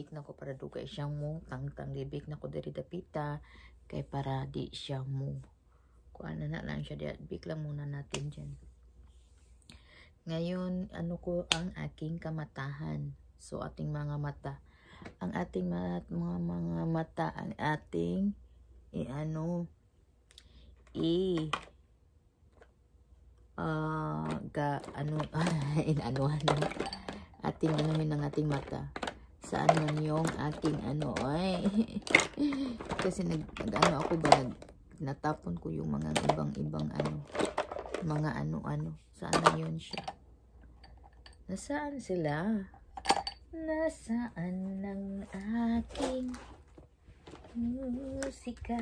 libik na ko para dugay siya mo tangtang libik na ko diri dapita kay para di siya mo ko na na lang siya diha biglang muna natin diyan ngayon ano ko ang aking kamatahan so ating mga mata ang ating mga mga, mga mata ang ating i ano i uh, ga ano ano ating anuhin ng ating mata sa ano yung ating ano ay kasi nag, nag ano ako ba nag, natapon ko yung mga ibang ibang ano mga ano ano saan yun siya nasaan sila nasaan ng aking musika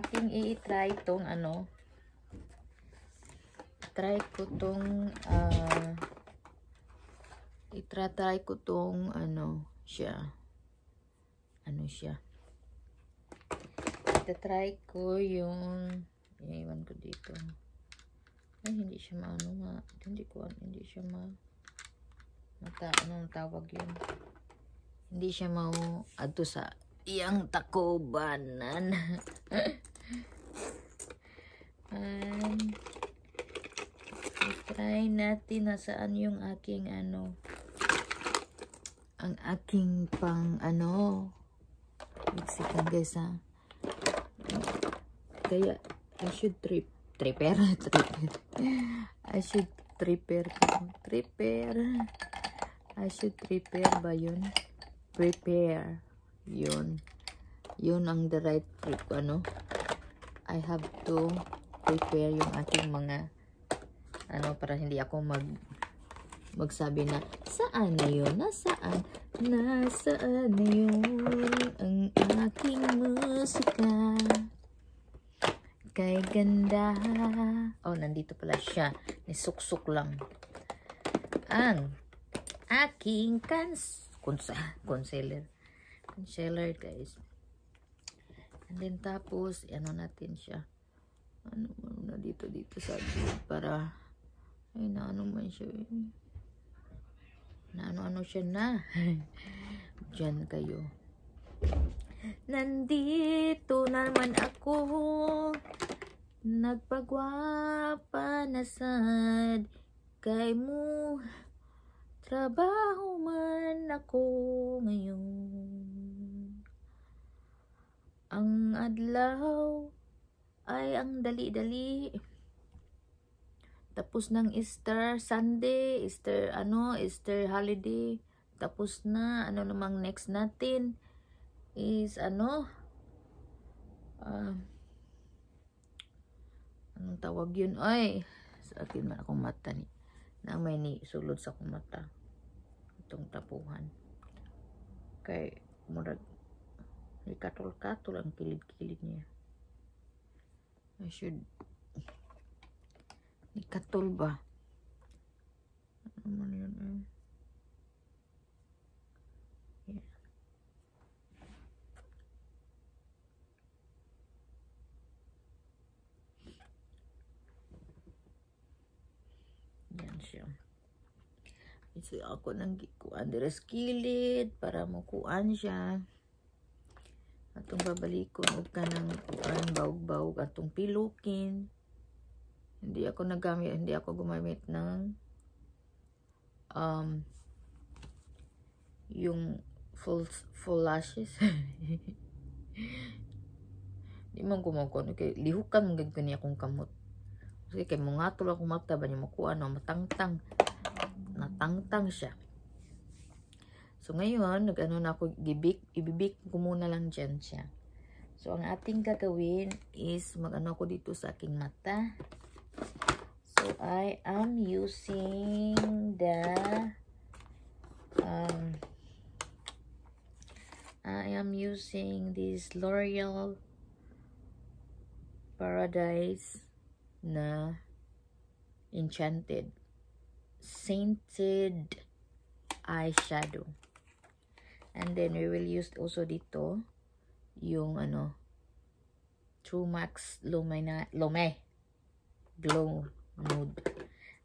aking i-try tong ano try ko tong ah uh, Itratry ko tong ano siya. Ano siya. Itatry ko yung iwan ko dito. Ay, hindi siya maano nga. Hindi ko hindi siya ma mata, anong tawag yun. Hindi siya mau adto sa iyang takobanan. Um, try natin nasaan yung aking ano ang aking pang ano Mexican guys ha kaya I should trip tripper tripper I should tripper tripper I should prepare ba yun prepare yun yun ang the right trip ano I have to prepare yung aking mga ano para hindi ako mag magsabi na, saan na yun? Nasaan? Nasaan na yun ang aking musika? Kay ganda. Oh, nandito pala siya. Nisuksok lang. Ang aking cons consa concealer. Concealer, guys. And then, tapos, ano natin siya. Ano, ano na dito, dito sa para, ay na, ano man siya. Eh na ano-ano siya na. Diyan kayo. Nandito naman ako. Nagpagwapa na sad. Kay mo. Trabaho man ako ngayon. Ang adlaw ay ang dali-dali. Tapos ng Easter Sunday, Easter ano, Easter holiday. Tapos na, ano namang next natin is ano, uh, anong tawag yun? Ay, sa akin man akong mata ni. Namay ni sulod sa akong mata. Itong tapuhan. Kay, murag, may katol-katol ang kilid-kilid niya. I should Nikatul ba? Ano naman yun eh? Yeah. Yan siya. Isi ako ng kuan dira sa kilid para mukuan siya. Atong ko og kanang kuan bawg-bawg atong pilukin. Hindi ako nagamit, hindi ako gumamit ng um, yung full, full lashes. Di man kumakon. Okay, lihukan mo gagawin niya akong kamot. Kasi kay mga tulo akong mata ba niya makuha no, matangtang. Natangtang siya. So ngayon, nag-ano na ako, gibik, ibibik ko muna lang dyan siya. So ang ating gagawin is mag-ano ako dito sa aking mata. So I am using the um, I am using this L'Oreal Paradise na Enchanted Sainted Eyeshadow. And then we will use also dito yung ano True Max Lumina, Lome glow nude.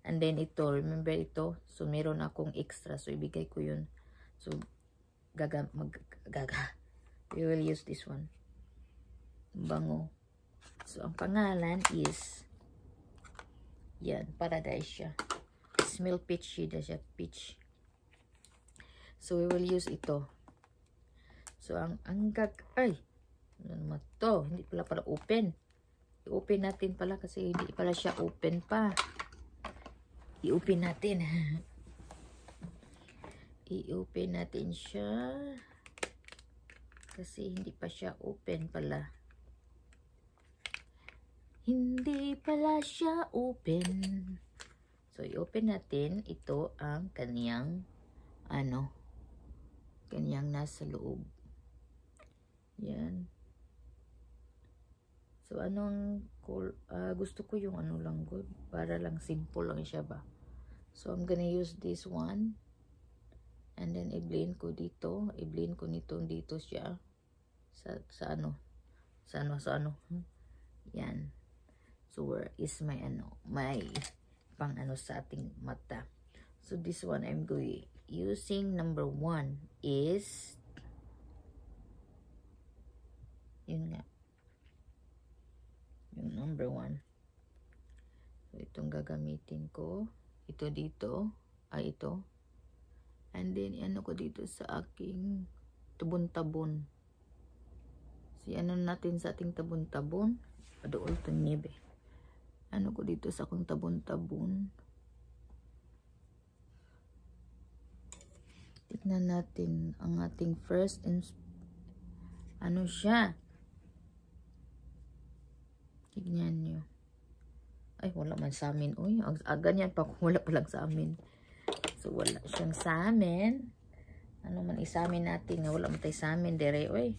And then ito, remember ito? So, meron akong extra. So, ibigay ko yun. So, gaga, mag, gaga. We will use this one. Bango. So, ang pangalan is, yan, paradise siya. Smell peach shade siya. Peach. So, we will use ito. So, ang, ang gag, ay, ano naman to? Hindi pala para open open natin pala kasi hindi pala siya open pa i-open natin i-open natin siya kasi hindi pa siya open pala hindi pala siya open so i-open natin ito ang kaniyang ano kaniyang nasa loob yan So, anong cool, uh, gusto ko yung ano lang good. Para lang simple lang siya ba. So, I'm gonna use this one. And then, i-blend ko dito. I-blend ko nito dito siya. Sa, sa ano. Sa ano, sa ano. Hmm? Yan. So, where is my ano? My pang ano sa ating mata. So, this one I'm going using number one is yun nga yung number one. So, itong gagamitin ko. Ito dito. Ay, ito. And then, ano ko dito sa aking tabun-tabun. tabon So, ano natin sa ating tabun tabon Padool to niebe. Ano ko dito sa akong tabun tabon Tignan natin ang ating first ano siya? Tignan nyo. Ay, wala man sa amin. Uy, ah, ganyan pa kung wala lang sa amin. So, wala siyang sa amin. Ano man isamin natin na wala man tayo sa amin. Dere, uy.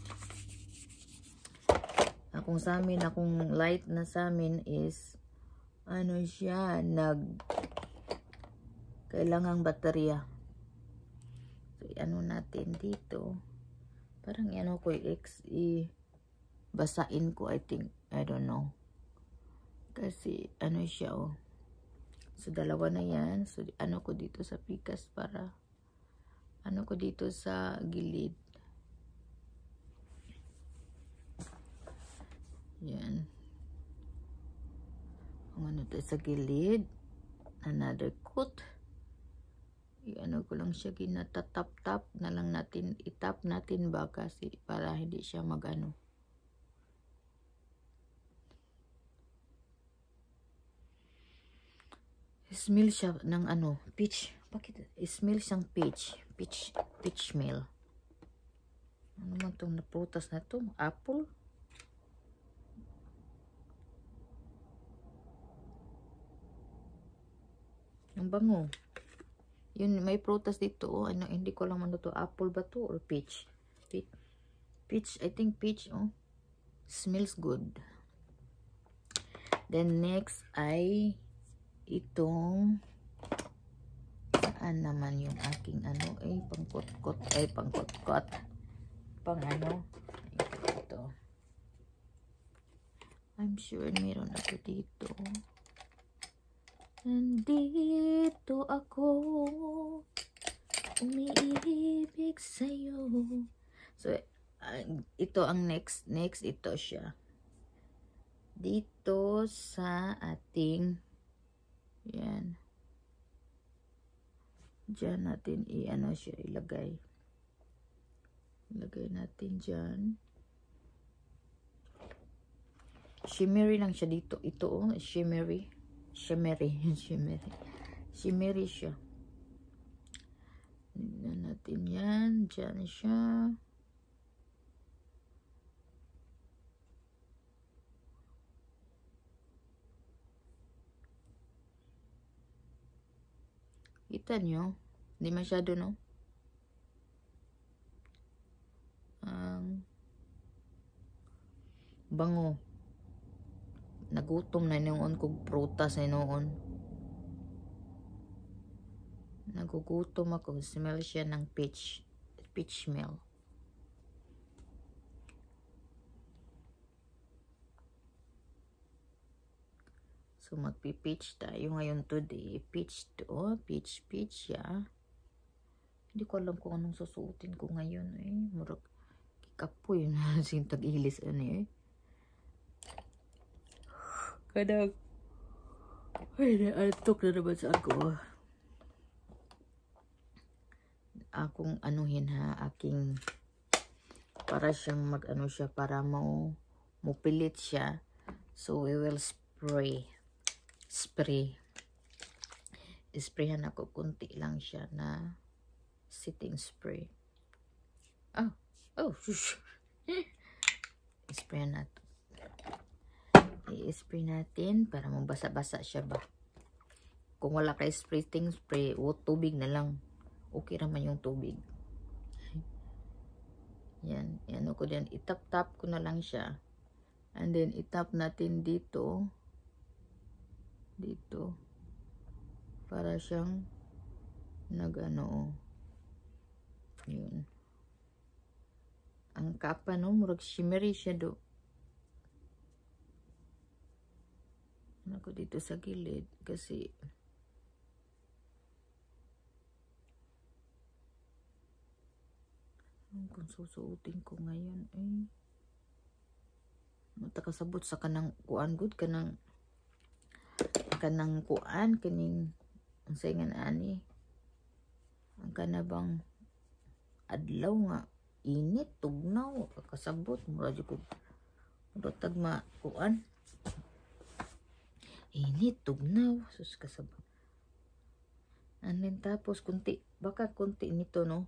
Akong sa amin, akong light na sa amin is ano siya, nag kailangang baterya. So, ano natin dito. Parang yan ano X, i basain ko, I think. I don't know. Kasi, ano eh siya, oh. So, dalawa na yan. So, ano ko dito sa picas para, ano ko dito sa gilid. Yan. Ang ano to sa gilid. Another coat. Ano ko lang siya ginatatap-tap na lang natin, itap natin ba kasi para hindi siya magano Smell siya ng ano, peach. Bakit? Smell siyang peach. Peach, peach smell. Ano man itong naprutas na to? Apple? Ang bango. Yun, may prutas dito. Oh. Ano, hindi ko lang ano to. Apple ba to? Or peach? peach, I think peach. Oh. Smells good. Then next ay itong saan naman yung aking ano ay eh, pangkotkot ay pangkotkot pang ano ito I'm sure meron ako dito nandito ako umiibig sa'yo so ah, ito ang next next ito siya dito sa ating yan. Diyan natin i-ano siya ilagay. Ilagay natin diyan. Shimmery lang siya dito. Ito oh, shimmery. Shimmery. shimmery. Shimmery siya. Tignan natin yan. Diyan siya. Kita nyo? Hindi masyado, no? um, bango. Nagutom na noon kog prutas na noon. Nagugutom ako. Smell siya ng peach. Peach smell. So, magpi-pitch tayo ngayon today. Pitch to, oh, pitch, pitch, yeah. Hindi ko alam kung anong susuotin ko ngayon, eh. Murag, kikapoy na. Sing tag-ilis, ano, eh. Kadang, ay, naatok na naman sa ako, akong anuhin ha, aking para siyang mag-ano siya, para mo mupilit siya. So, we will spray spray. Isprayan ako kunti lang siya na sitting spray. Oh, oh, Isprayan natin. I-spray natin para mabasa-basa siya ba. Kung wala kay spray, ting spray, o tubig na lang. Okay naman yung tubig. Yan, ano ko din. Itap-tap ko na lang siya. And then, itap natin dito dito para siyang nagano oh. yun ang kapa no murag shimmery siya do ako ano dito sa gilid kasi kung susuotin ko ngayon ay eh. matakasabot sa kanang kuangod good kanang kanang kuan kining ang saingan ani ang kanabang adlaw nga init tugnaw kasabot mura jud ko murag ma kuan init tugnaw sus kasabot and tapos kunti baka kunti nito no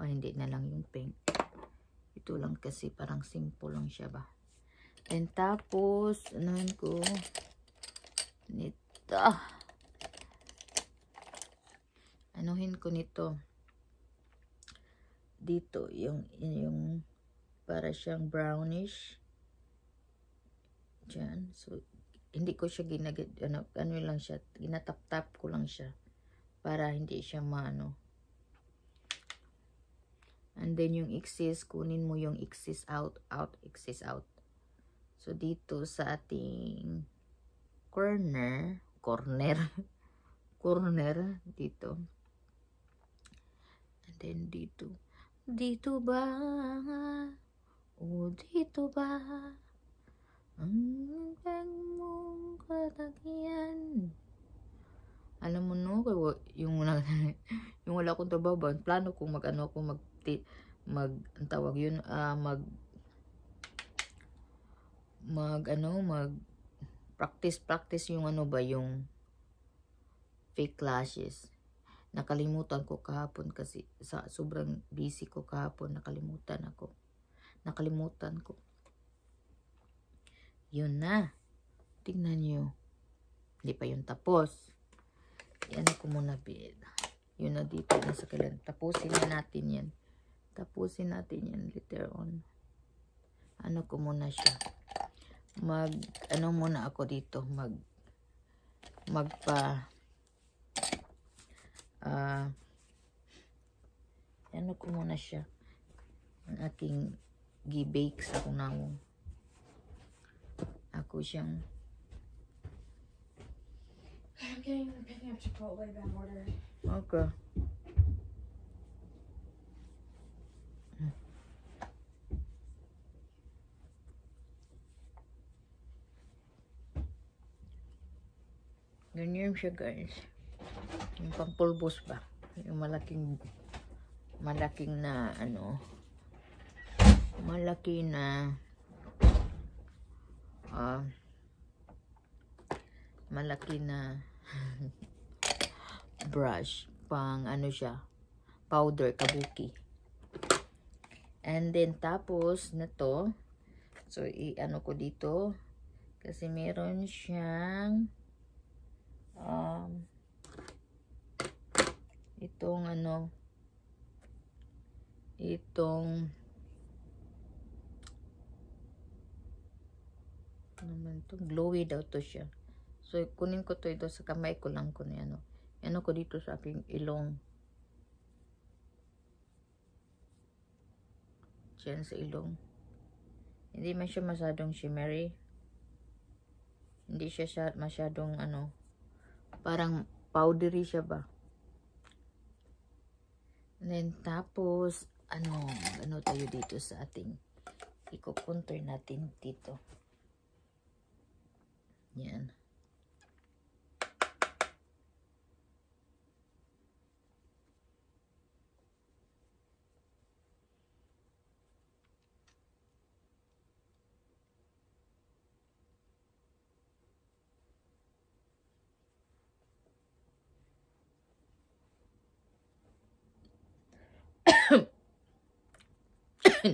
o hindi na lang yung pink ito lang kasi parang simple lang siya ba and tapos ano ko Nito. Anuhin ko nito. Dito, yung, yung para siyang brownish. Diyan. So, hindi ko siya ginagit, ano, ano lang siya, ginatap-tap ko lang siya para hindi siya maano. And then yung excess, kunin mo yung excess out, out, excess out. So, dito sa ating corner, corner, corner dito. And then dito. Dito ba? O dito ba? Ang mong katagyan. Alam mo no, yung, yung wala akong trabaho plano kung mag-ano ako mag, mag, tawag yun, uh, mag, mag, ano, mag, practice practice yung ano ba yung fake lashes nakalimutan ko kahapon kasi sa sobrang busy ko kahapon nakalimutan ako nakalimutan ko yun na tingnan nyo hindi pa yun tapos yan ako muna bid yun na dito na sa kailan tapusin na natin yan tapusin natin yan later on ano ko muna siya mag ano muna ako dito mag magpa uh, ano ko muna siya ang aking gibake sa kunawo ako siyang I'm getting picking up Chipotle that order. Okay. Ganyan siya guys. Yung pampulbos ba? Yung malaking malaking na ano malaki na uh, malaki na brush pang ano siya powder kabuki and then tapos na to so i ano ko dito kasi meron siyang um, itong ano itong naman ano to glowy daw to siya so kunin ko to ito sa kamay ko lang ko ni ano ano ko dito sa aking ilong dyan sa ilong hindi man siya masyadong shimmery hindi siya masyadong ano Parang powdery siya ba? And then, tapos, ano, ano tayo dito sa ating iko ikupunter natin dito. Yan.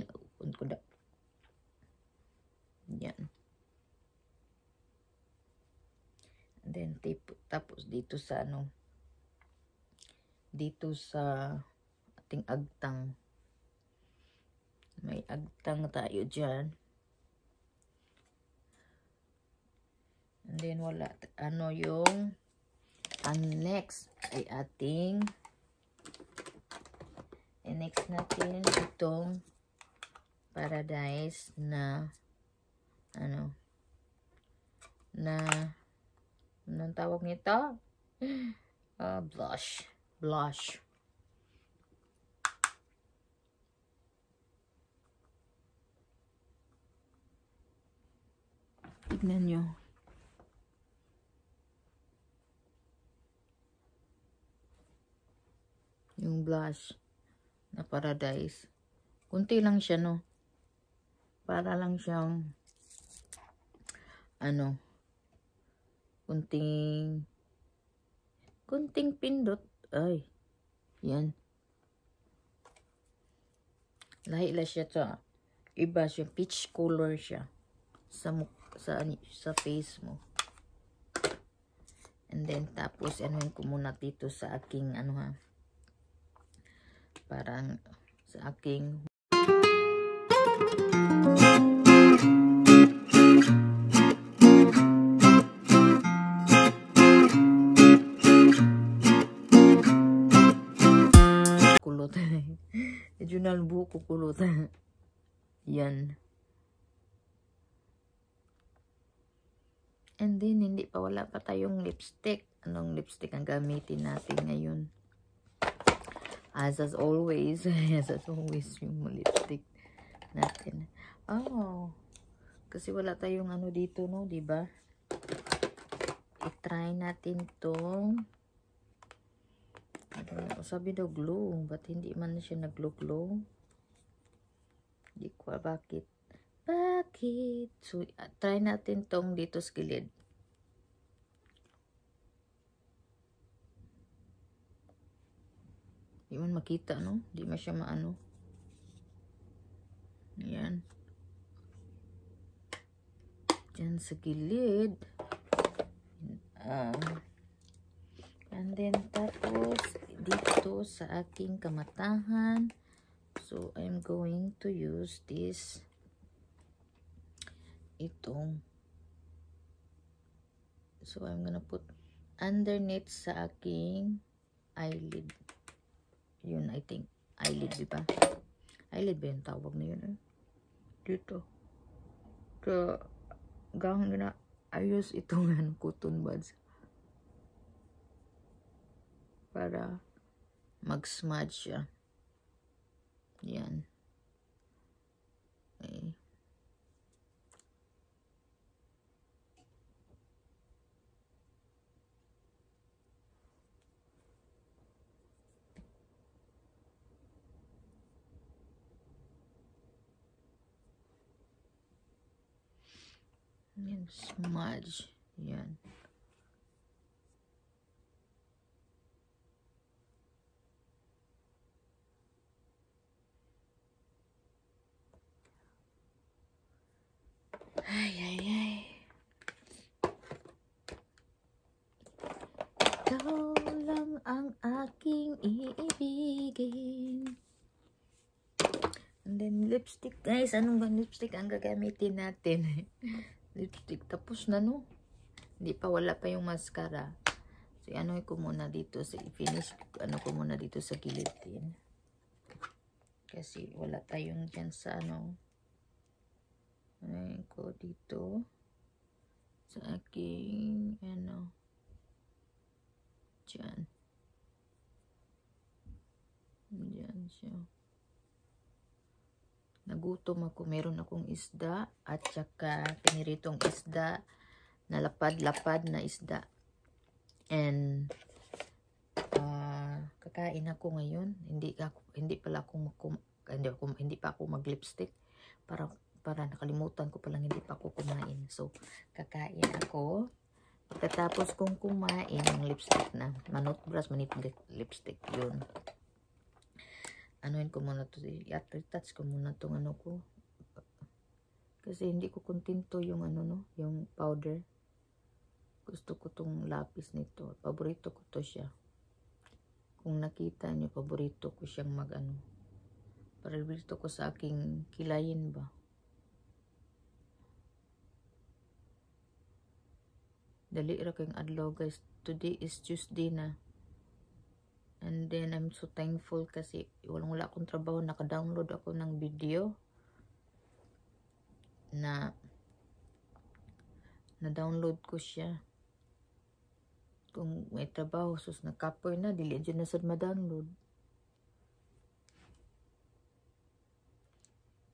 Inuun ko na. Yan. And then, tip, tapos dito sa ano, dito sa ating agtang. May agtang tayo dyan. And then, wala, ano yung, ang next ay ating, i-next natin itong paradise na ano na anong tawag nito? Uh, blush. Blush. Tignan nyo. Yung blush na paradise. Kunti lang siya, no? para lang siyang ano kunting kunting pindot ay yan lahila siya sa iba siya peach color siya sa sa sa face mo and then tapos anuhin ko muna dito sa aking ano ha parang sa aking original buko kulot. Yan. And then, hindi pa wala pa tayong lipstick. Anong lipstick ang gamitin natin ngayon? As as always, as as always, yung lipstick natin. Oh, kasi wala tayong ano dito, no? ba? Diba? I-try natin tong ano, sabi daw glue but hindi man siya nag glue glue Hindi ko ah, bakit. Bakit? So, uh, try natin tong dito sa gilid. Hindi man makita, no? Hindi man siya maano. yan Diyan sa gilid. Um, And then, tapos, dito sa aking kamatahan, so, I'm going to use this, itong, so, I'm gonna put underneath sa aking eyelid. Yun, I think, eyelid, di ba? Eyelid ba yung tawag na yun? Eh? Dito. Sa, gahon na, I use itong ano, cotton buds para mag-smudge siya. Yan. Okay. Yan, smudge. Yan. Ay, ay, ay. Ikaw lang ang aking iibigin. And then, lipstick. Guys, anong bang lipstick ang gagamitin natin? lipstick. Tapos na, no? Hindi pa, wala pa yung mascara. So, ano ko muna dito. So, finish ano ko muna dito sa gilid din. Kasi, wala tayong dyan sa, ano, Lagyan ko dito sa aking ano dyan. Dyan siya. Nagutom ako. Meron akong isda at saka tiniritong isda na lapad-lapad na isda. And uh, kakain ako ngayon. Hindi ako hindi pala ako hindi, ako, hindi pa ako mag-lipstick para para nakalimutan ko palang hindi pa ako kumain. So, kakain ako. Pagkatapos kong kumain ng lipstick na, manot brush, manip lipstick yun. Anuin ko muna to, after touch ko muna tong ano ko. Kasi hindi ko kontento yung ano no, yung powder. Gusto ko tong lapis nito. Paborito ko to siya. Kung nakita nyo, paborito ko siyang mag ano. Paborito ko sa aking kilayin ba. Dali ra kayong adlaw guys. Today is Tuesday na. And then I'm so thankful kasi walang wala akong trabaho. Naka-download ako ng video na na-download ko siya. Kung may trabaho, sus nakapoy na, dili dyan na sad ma-download.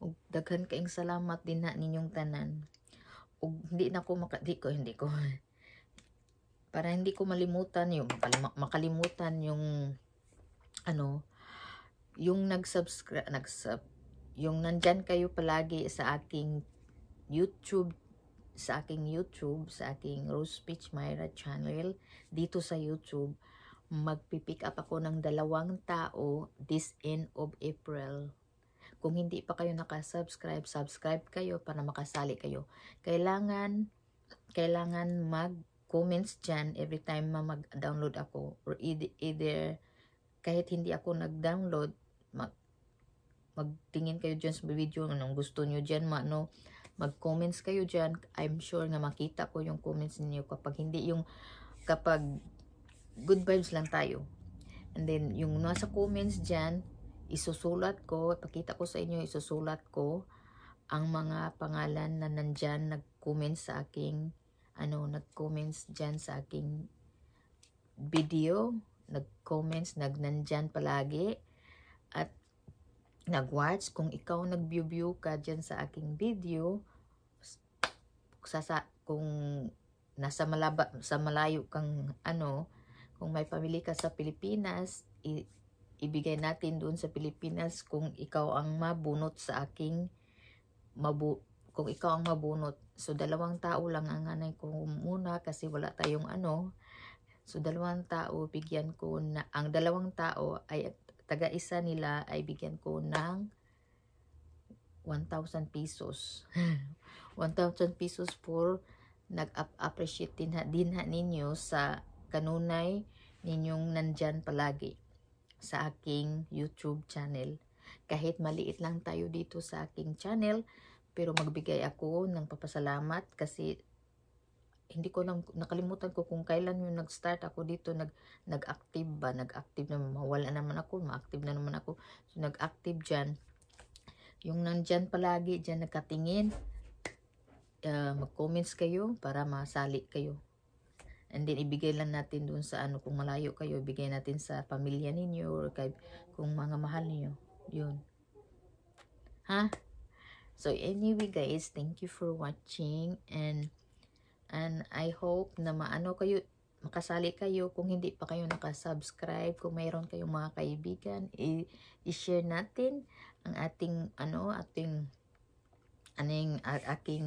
Ug daghan kaing salamat din na ninyong tanan. Ug hindi na ko maka, di ko, hindi ko. para hindi ko malimutan yung makalimutan yung ano yung nag-subscribe nag yung nandyan kayo palagi sa aking YouTube sa aking YouTube, sa aking Rose Peach Myra channel, dito sa YouTube, magpipick up ako ng dalawang tao this end of April. Kung hindi pa kayo nakasubscribe, subscribe kayo para makasali kayo. Kailangan, kailangan mag comments dyan every time ma mag-download ako or either, kahit hindi ako nag-download mag magtingin kayo dyan sa video anong gusto nyo dyan ma, no? mag-comments kayo dyan I'm sure na makita ko yung comments niyo kapag hindi yung kapag good vibes lang tayo and then yung nasa comments dyan isusulat ko ipakita ko sa inyo isusulat ko ang mga pangalan na nandyan nag-comment sa aking ano, nag-comments dyan sa aking video. Nag-comments, nagnandyan palagi. At nag-watch. Kung ikaw nag view ka diyan sa aking video, sa kung nasa malaba, sa malayo kang ano, kung may pamilya ka sa Pilipinas, i ibigay natin doon sa Pilipinas kung ikaw ang mabunot sa aking mabu kung ikaw ang mabunot So, dalawang tao lang ang nanay ko muna kasi wala tayong ano. So, dalawang tao, bigyan ko na, ang dalawang tao ay taga-isa nila ay bigyan ko ng 1,000 pesos. 1,000 pesos for nag-appreciate din, din ha ninyo sa kanunay ninyong nandyan palagi sa aking YouTube channel. Kahit maliit lang tayo dito sa aking channel, pero magbigay ako ng papasalamat kasi hindi ko lang nakalimutan ko kung kailan yung nag-start ako dito nag nag-active ba nag-active na mawala naman ako ma-active na naman ako so, nag-active diyan yung nandiyan palagi diyan nakatingin uh, ah, mag-comments kayo para masali kayo and then ibigay lang natin doon sa ano kung malayo kayo ibigay natin sa pamilya ninyo or kay, kung mga mahal niyo yun ha So anyway guys, thank you for watching and and I hope na maano kayo makasali kayo kung hindi pa kayo naka-subscribe, kung mayroon kayong mga kaibigan, i-share natin ang ating ano, ating aning aking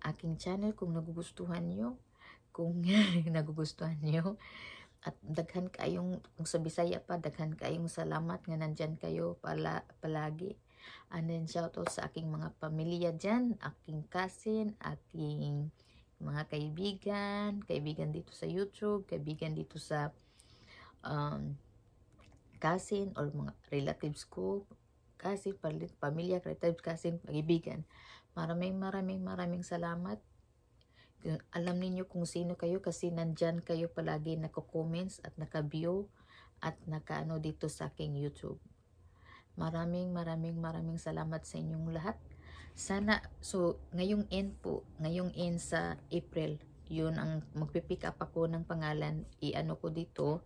aking channel kung nagugustuhan niyo, kung nagugustuhan niyo at daghan kayong kung sa Bisaya pa daghan kayong salamat nga nandiyan kayo pala, palagi And then, shout out sa aking mga pamilya dyan, aking cousin, aking mga kaibigan, kaibigan dito sa YouTube, kaibigan dito sa um, cousin or mga relatives ko, cousin, pamilya, relatives, cousin, kaibigan. Maraming maraming maraming salamat. Alam niyo kung sino kayo kasi nandyan kayo palagi nako-comments at naka-view at nakaano dito sa aking YouTube. Maraming maraming maraming salamat sa inyong lahat. Sana, so ngayong end po, ngayong end sa April, yun ang magpipick up ako ng pangalan, iano ko dito,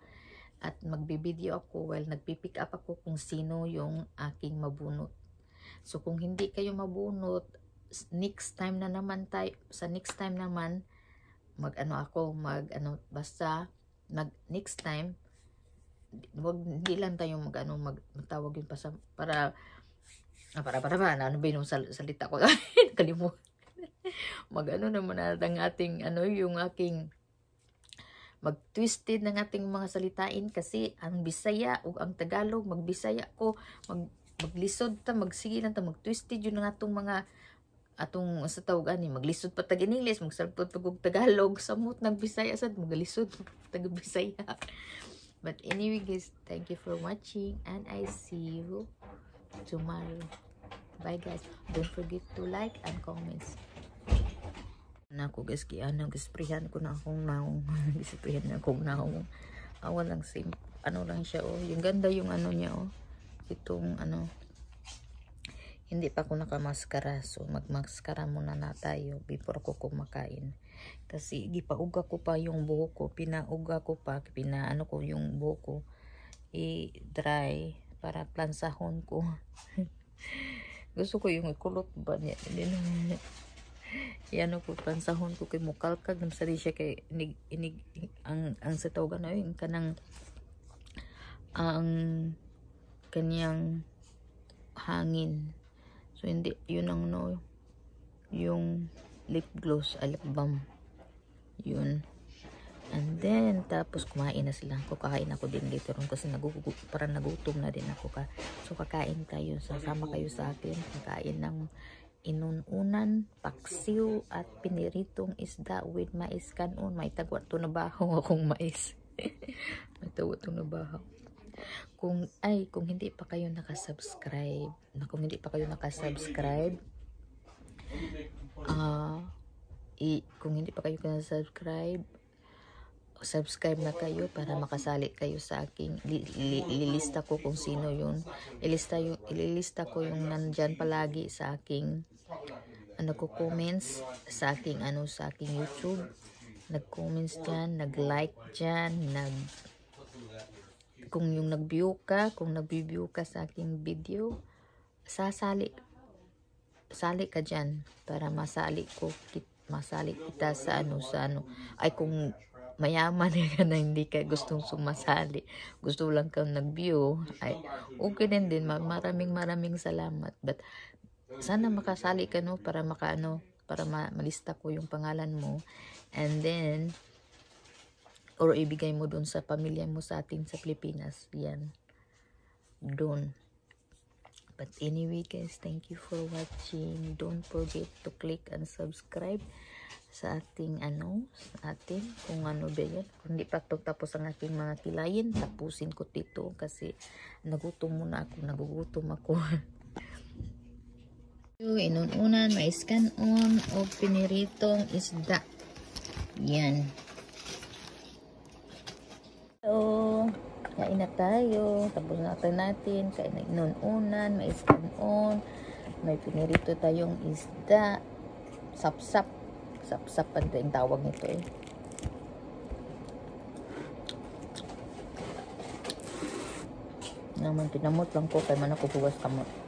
at magbibideo ako while well, nagpipick up ako kung sino yung aking mabunot. So kung hindi kayo mabunot, next time na naman tayo, sa next time naman, mag ano ako, mag ano, basta, mag next time, wag hindi lang tayo mag ano mag, magtawag yun pa sa para ah, para para ba ano ba yung sal, salita ko kalimutan mag ano naman natin ating ano yung aking mag-twisted ng ating mga salitain kasi ang Bisaya o ang Tagalog magbisaya ko mag maglisod ta magsige lang ta mag-twisted yun ng atong mga atong sa tawag ani maglisod pa tag English magsalpot pag Tagalog samot nagbisaya sad maglisod tag Bisaya but anyway guys thank you for watching and i see you tomorrow bye guys don't forget to like and comments na guys kaya nang gisprehan ko na akong naong gisprehan na akong naong awa ah, lang sim ano lang siya oh yung ganda yung ano niya oh itong ano hindi pa ako nakamaskara so magmaskara muna na tayo before ko kumakain kasi gipauga ko pa yung buhok ko pinauga ko pa pinaano ko yung buhok ko i-dry para plansahon ko gusto ko yung ikulot ba niya yan ko plansahon ko kay mukalkag nam sari siya kay inig, inig ang ang sa tawag na ano, kanang ang kanyang hangin so hindi yun ang no yung lip gloss alak balm yun. And then, tapos kumain na sila. Kakain ako din later on kasi nagugugup, parang nagutom na din ako. Ka. So, kakain tayo. Sasama kayo sa akin. Kakain ng inununan, paksiw, at piniritong isda with mais kanon. May tagwat to na bahaw akong mais. May tagwat na bahaw kung ay kung hindi pa kayo nakasubscribe na kung hindi pa kayo nakasubscribe ah uh, i kung hindi pa kayo kana subscribe subscribe na kayo para makasali kayo sa aking li, li, ko kung sino yun ilista yung ililista ko yung nandiyan palagi sa aking ano ko comments sa aking ano sa aking YouTube nag-comments diyan, nag-like diyan, nag kung yung nag-view ka, kung nag-view ka sa aking video, sasali sali ka diyan para masali ko kita masali kita sa ano, sa ano. Ay kung mayaman ka na hindi ka gustong sumasali, gusto lang kang nag-view, ay okay din din. Maraming maraming salamat. But sana makasali ka no para makaano, para ma malista ko yung pangalan mo. And then, or ibigay mo doon sa pamilya mo sa atin sa Pilipinas. Yan. don but anyway guys thank you for watching don't forget to click and subscribe sa ating ano sa atin kung ano ba yan kung di pa tapos ang aking mga kilayin tapusin ko dito kasi nagutom muna ako nagugutom ako inununan may scan on o piniritong isda yan so Kain na tayo. Tapos natin natin. Kain na inon-unan. May iskanon. May pinirito tayong isda. Sap-sap. sap -sap, tawag nito eh. Naman, pinamot lang ko. Kaya man ako buwas kamot.